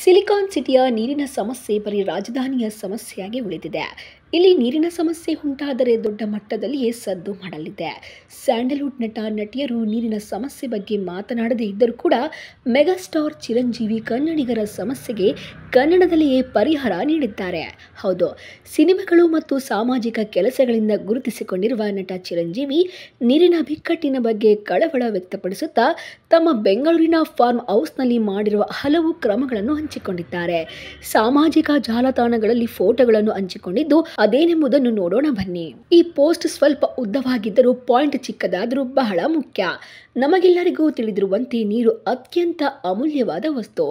silicon ಸಿಟಿಯ ನೀರಿನ ಸಮಸ್ಯೆ ಬರೀ ರಾಜಧಾನಿಯ ಸಮಸ್ಯೆಯಾಗಿ ಉಳಿದಿದೆ ಇಲ್ಲಿ ನೀರಿನ ಸಮಸ್ಯೆ ಉಂಟಾದರೆ ದೊಡ್ಡ ಮಟ್ಟದಲ್ಲಿಯೇ ಸದ್ದು ಮಾಡಲಿದೆ ಸ್ಯಾಂಡಲ್ವುಡ್ ನಟ ನಟಿಯರು ನೀರಿನ ಸಮಸ್ಯೆ ಬಗ್ಗೆ ಮಾತನಾಡದೇ ಇದ್ದರೂ ಕೂಡ ಮೆಗಾಸ್ಟಾರ್ ಚಿರಂಜೀವಿ ಕನ್ನಡಿಗರ ಸಮಸ್ಯೆಗೆ ಕನ್ನಡದಲ್ಲಿಯೇ ಪರಿಹಾರ ನೀಡಿದ್ದಾರೆ ಹೌದು ಸಿನಿಮಾಗಳು ಮತ್ತು ಸಾಮಾಜಿಕ ಕೆಲಸಗಳಿಂದ ಗುರುತಿಸಿಕೊಂಡಿರುವ ನಟ ಚಿರಂಜೀವಿ ನೀರಿನ ಬಿಕ್ಕಟ್ಟಿನ ಬಗ್ಗೆ ಕಳವಳ ವ್ಯಕ್ತಪಡಿಸುತ್ತಾ ತಮ್ಮ ಬೆಂಗಳೂರಿನ ಫಾರ್ಮ್ ಹೌಸ್ನಲ್ಲಿ ಮಾಡಿರುವ ಹಲವು ಕ್ರಮಗಳನ್ನು ಹಂಚಿಕೊಂಡಿದ್ದಾರೆ ಸಾಮಾಜಿಕ ಜಾಲತಾಣಗಳಲ್ಲಿ ಫೋಟೋಗಳನ್ನು ಹಂಚಿಕೊಂಡಿದ್ದು ಅದೇನೆಂಬುದನ್ನು ನೋಡೋಣ ಬನ್ನಿ ಈ ಪೋಸ್ಟ್ ಸ್ವಲ್ಪ ಉದ್ದವಾಗಿದ್ದರೂ ಪಾಯಿಂಟ್ ಚಿಕ್ಕದಾದರೂ ಬಹಳ ಮುಖ್ಯ ನಮಗೆಲ್ಲರಿಗೂ ತಿಳಿದಿರುವಂತೆ ನೀರು ಅತ್ಯಂತ ಅಮೂಲ್ಯವಾದ ವಸ್ತು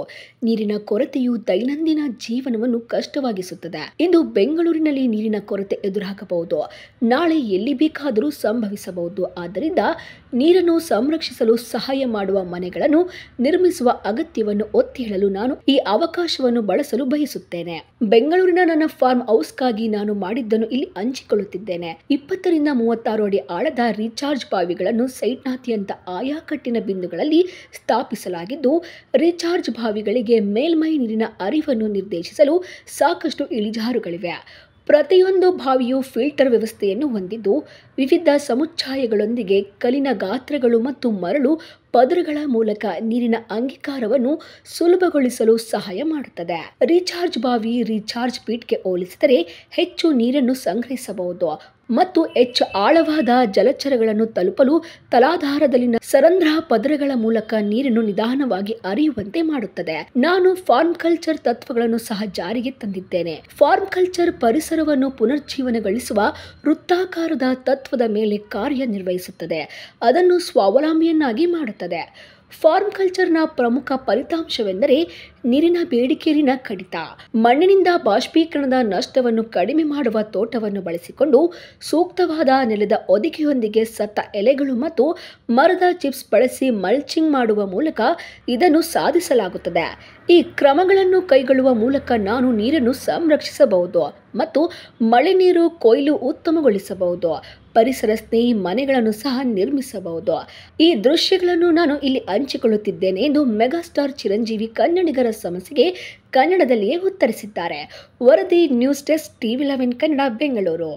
ನೀರಿನ ಕೊರತೆಯು ದೈನಂದಿನ ಜೀವನವನ್ನು ಕಷ್ಟವಾಗಿಸುತ್ತದೆ ಇಂದು ಬೆಂಗಳೂರಿನಲ್ಲಿ ನೀರಿನ ಕೊರತೆ ಎದುರಾಗಬಹುದು ನಾಳೆ ಎಲ್ಲಿ ಬೇಕಾದರೂ ಸಂಭವಿಸಬಹುದು ಆದ್ದರಿಂದ ನೀರನ್ನು ಸಂರಕ್ಷಿಸಲು ಸಹಾಯ ಮಾಡುವ ಮನೆಗಳನ್ನು ನಿರ್ಮಿಸುವ ಅಗತ್ಯವನ್ನು ಒತ್ತಿ ಹೇಳಲು ನಾನು ಈ ಅವಕಾಶವನ್ನು ಬಳಸಲು ಬಯಸುತ್ತೇನೆ ಬೆಂಗಳೂರಿನ ನನ್ನ ಫಾರ್ಮ್ ಹೌಸ್ಗಾಗಿ ನಾನು ಮಾಡಿದ್ದನ್ನು ಇಲ್ಲಿ ಹಂಚಿಕೊಳ್ಳುತ್ತಿದ್ದೇನೆ ಇಪ್ಪತ್ತರಿಂದ ಮೂವತ್ತಾರು ಅಡಿ ಆಳದ ರೀಚಾರ್ಜ್ ಬಾವಿಗಳನ್ನು ಸೈಟ್ನಾದ್ಯಂತ ಆಯಾಕಟ್ಟಿನ ಬಿಂದುಗಳಲ್ಲಿ ಸ್ಥಾಪಿಸಲಾಗಿದ್ದು ರೀಚಾರ್ಜ್ ಬಾವಿಗಳಿಗೆ ಮೇಲ್ಮೈ ನೀರಿನ ಅರಿವನ್ನು ನಿರ್ದೇಶಿಸಲು ಸಾಕಷ್ಟು ಇಳಿಜಾರುಗಳಿವೆ ಪ್ರತಿಯೊಂದು ಬಾವಿಯು ಫಿಲ್ಟರ್ ವ್ಯವಸ್ಥೆಯನ್ನು ಹೊಂದಿದ್ದು ವಿವಿಧ ಸಮುಚ್ಛಾಯಗಳೊಂದಿಗೆ ಕಲ್ಲಿನ ಗಾತ್ರಗಳು ಮತ್ತು ಮರಳು ಪದರಗಳ ಮೂಲಕ ನೀರಿನ ಅಂಗೀಕಾರವನ್ನು ಸುಲಭಗೊಳಿಸಲು ಸಹಾಯ ಮಾಡುತ್ತದೆ ರೀಚಾರ್ಜ್ ಬಾವಿ ರೀಚಾರ್ಜ್ ಪೀಟ್ಗೆ ಹೋಲಿಸಿದರೆ ಹೆಚ್ಚು ನೀರನ್ನು ಸಂಗ್ರಹಿಸಬಹುದು ಮತ್ತು ಹೆಚ್ಚು ಆಳವಾದ ಜಲಚರಗಳನ್ನು ತಲುಪಲು ತಲಾಧಾರದಲ್ಲಿನ ಸರಂಧ್ರ ಪದರಗಳ ಮೂಲಕ ನೀರನ್ನು ನಿಧಾನವಾಗಿ ಅರಿಯುವಂತೆ ಮಾಡುತ್ತದೆ ನಾನು ಫಾರ್ಮ್ ಕಲ್ಚರ್ ತತ್ವಗಳನ್ನು ಸಹ ಜಾರಿಗೆ ತಂದಿದ್ದೇನೆ ಫಾರ್ಮ್ ಕಲ್ಚರ್ ಪರಿಸರವನ್ನು ಪುನರ್ಜೀವನಗೊಳಿಸುವ ವೃತ್ತಾಕಾರದ ತತ್ವದ ಮೇಲೆ ಕಾರ್ಯನಿರ್ವಹಿಸುತ್ತದೆ ಅದನ್ನು ಸ್ವಾವಲಂಬಿಯನ್ನಾಗಿ ಮಾಡುತ್ತದೆ ಫಾರ್ಮ್ ಕಲ್ಚರ್ನ ಪ್ರಮುಖ ಫಲಿತಾಂಶವೆಂದರೆ ನೀರಿನ ಬೇಡಿಕೆಯಲ್ಲಿನ ಕಡಿತ ಮಣ್ಣಿನಿಂದ ಬಾಷ್ಪೀಕರಣದ ನಷ್ಟವನ್ನು ಕಡಿಮೆ ಮಾಡುವ ತೋಟವನ್ನು ಬಳಸಿಕೊಂಡು ಸೂಕ್ತವಾದ ನೆಲದ ಹೊದಿಕೆಯೊಂದಿಗೆ ಸತ್ತ ಎಲೆಗಳು ಮತ್ತು ಮರದ ಚಿಪ್ಸ್ ಬಳಸಿ ಮಲ್ಚಿಂಗ್ ಮಾಡುವ ಮೂಲಕ ಇದನ್ನು ಸಾಧಿಸಲಾಗುತ್ತದೆ ಈ ಕ್ರಮಗಳನ್ನು ಕೈಗೊಳ್ಳುವ ಮೂಲಕ ನಾನು ನೀರನ್ನು ಸಂರಕ್ಷಿಸಬಹುದು ಮತ್ತು ಮಳೆ ನೀರು ಕೊಯ್ಲು ಉತ್ತಮಗೊಳಿಸಬಹುದು ಪರಿಸರ ಸ್ನೇಹಿ ಮನೆಗಳನ್ನು ಸಹ ನಿರ್ಮಿಸಬಹುದು ಈ ದೃಶ್ಯಗಳನ್ನು ನಾನು ಇಲ್ಲಿ ಹಂಚಿಕೊಳ್ಳುತ್ತಿದ್ದೇನೆ ಎಂದು ಮೆಗಾಸ್ಟಾರ್ ಚಿರಂಜೀವಿ ಕನ್ನಡಿಗರ ಸಮಸ್ಯೆಗೆ ಕನ್ನಡದಲ್ಲಿಯೇ ಉತ್ತರಿಸಿದ್ದಾರೆ ವರದಿ news desk TV eleven Kannada Bengaluru